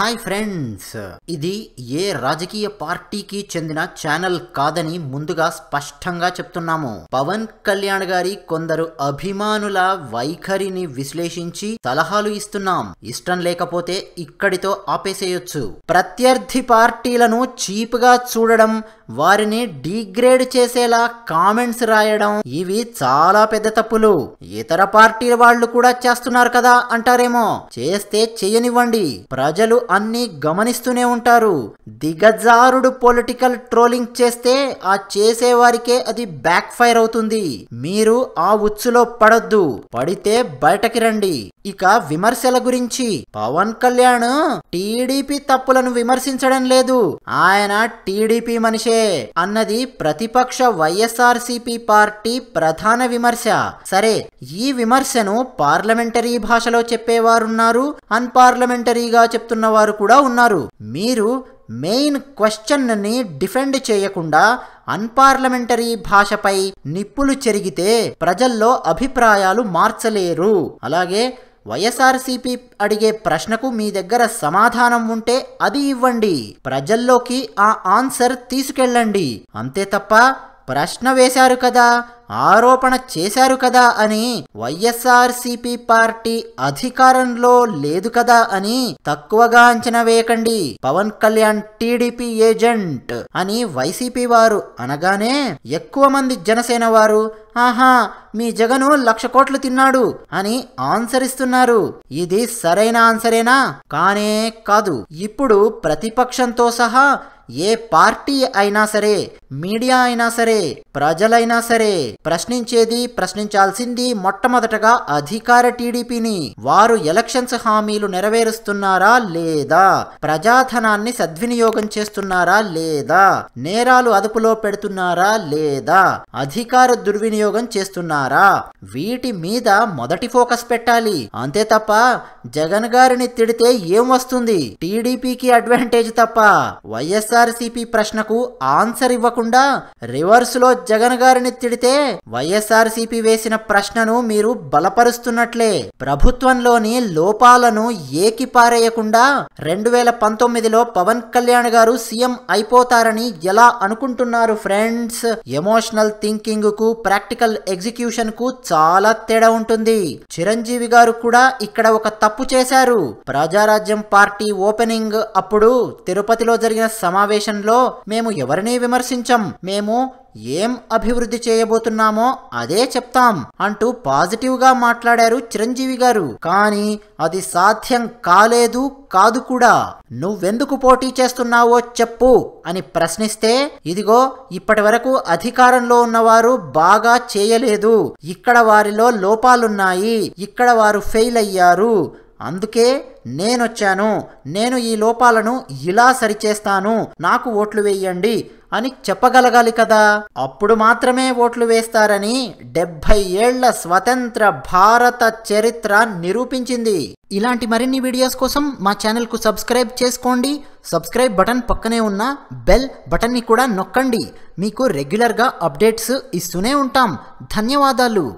hi friends ఇది ఏ రాజకీయ పార్టీకి చెందిన ఛానల్ కాదని ముందుగా స్పష్టంగా చెప్తున్నాము పవన్ కళ్యాణ్ గారి కొందరు అభిమానుల వైఖరిని విశ్లేషించి సలహాలు ఇస్తున్నాం ఇష్టం లేకపోతే ఇక్కడితో ఆపేసేయొచ్చు ప్రత్యర్థి పార్టీలను చీప్ గా చూడడం వారిని డిగ్రేడ్ చేసేలా కామెంట్స్ రాయడం ఇవి చాలా పెద్ద తప్పులు ఇతర పార్టీల వాళ్ళు కూడా చేస్తున్నారు కదా అంటారేమో చేస్తే చేయనివ్వండి ప్రజలు అన్నీ గమనిస్తూనే ఉంటారు దిగజారుడు పొలిటికల్ ట్రోలింగ్ చేస్తే ఆ చేసేవారికే అది బ్యాక్ ఫైర్ అవుతుంది మీరు ఆ ఉచ్చులో పడొద్దు పడితే బయటకి రండి ఇక విమర్శల గురించి పవన్ కళ్యాణ్ టీడీపీ తప్పులను విమర్శించడం లేదు ఆయన టీడీపీ మనిషే అన్నది ప్రతిపక్ష వైఎస్ఆర్సీపీ పార్టీ ప్రధాన విమర్శ సరే ఈ విమర్శను పార్లమెంటరీ భాషలో చెప్పేవారున్నారు అన్పార్లమెంటరీగా చెప్తున్నవారు కూడా ఉన్నారు మీరు మెయిన్ క్వశ్చన్ని డిఫెండ్ చేయకుండా అన్పార్లమెంటరీ భాషపై నిప్పులు చెరిగితే ప్రజల్లో అభిప్రాయాలు మార్చలేరు అలాగే వైఎస్ఆర్సీపీ అడిగే ప్రశ్నకు మీ దగ్గర సమాధానం ఉంటే అది ఇవ్వండి ప్రజల్లోకి ఆ ఆన్సర్ తీసుకెళ్ళండి అంతే తప్ప ప్రశ్న వేశారు కదా ఆరోపణ చేశారు కదా అని వైఎస్ఆర్సీపీ పార్టీ అధికారంలో లేదు కదా అని తక్కువగా అంచనా వేయకండి పవన్ కళ్యాణ్ టీడీపీ ఏజెంట్ అని వైసీపీ వారు అనగానే ఎక్కువ మంది జనసేన వారు ఆహా మీ జగను లక్ష కోట్లు తిన్నాడు అని ఆన్సరిస్తున్నారు ఇది సరైన ఆన్సరేనా కానే కాదు ఇప్పుడు ప్రతిపక్షంతో సహా ఏ పార్టీ అయినా సరే మీడియా అయినా సరే ప్రజలైనా సరే ప్రశ్నించేది ప్రశ్నించాల్సింది మొట్టమొదటగా అధికార టీడీపీని వారు ఎలక్షన్స్ హామీలు నెరవేరుస్తున్నారా లేదా ప్రజాధనాన్ని సద్వినియోగం చేస్తున్నారా లేదా నేరాలు అదుపులో పెడుతున్నారా లేదా అధికార దుర్వినియోగం చేస్తున్నారా వీటి మీద మొదటి ఫోకస్ పెట్టాలి అంతే తప్ప జగన్ గారిని తిడితే ఏం వస్తుంది టీడీపీకి అడ్వాంటేజ్ తప్ప వైఎస్ఆర్సీపీ ప్రశ్నకు ఆన్సర్ ఇవ్వకుండా కాకుండా లో జగన్ గారిని తిడితే వైఎస్ఆర్సీపీ వేసిన ప్రశ్నను మీరు బలపరుస్తున్నట్లే ప్రభుత్వంలోని లోపాలను ఏకిపారేయకుండా రెండు వేల పంతొమ్మిదిలో పవన్ కళ్యాణ్ గారు సీఎం అయిపోతారని ఎలా అనుకుంటున్నారు ఫ్రెండ్స్ ఎమోషనల్ థింకింగ్ కు ప్రాక్టికల్ ఎగ్జిక్యూషన్ కు చాలా తేడా ఉంటుంది చిరంజీవి గారు కూడా ఇక్కడ ఒక తప్పు చేశారు ప్రజారాజ్యం పార్టీ ఓపెనింగ్ అప్పుడు తిరుపతిలో జరిగిన సమావేశంలో మేము ఎవరిని విమర్శించాం ప్రపంచం మేము ఏం అభివృద్ధి చేయబోతున్నామో అదే చెప్తాం అంటూ పాజిటివ్గా మాట్లాడారు చిరంజీవి గారు కానీ అది సాధ్యం కాలేదు కాదు కూడా నువ్వెందుకు పోటీ చేస్తున్నావో చెప్పు అని ప్రశ్నిస్తే ఇదిగో ఇప్పటి వరకు అధికారంలో ఉన్నవారు బాగా చేయలేదు ఇక్కడ వారిలో లోపాలున్నాయి ఇక్కడ వారు ఫెయిల్ అయ్యారు అందుకే నేనొచ్చాను నేను ఈ లోపాలను ఇలా సరిచేస్తాను నాకు ఓట్లు వేయండి అని చెప్పగలగాలి కదా అప్పుడు మాత్రమే ఓట్లు వేస్తారని డెబ్భై ఏళ్ల స్వతంత్ర భారత చరిత్ర నిరూపించింది ఇలాంటి మరిన్ని వీడియోస్ కోసం మా ఛానల్కు సబ్స్క్రైబ్ చేసుకోండి సబ్స్క్రైబ్ బటన్ పక్కనే ఉన్న బెల్ బటన్ని కూడా నొక్కండి మీకు రెగ్యులర్గా అప్డేట్స్ ఇస్తూనే ఉంటాం ధన్యవాదాలు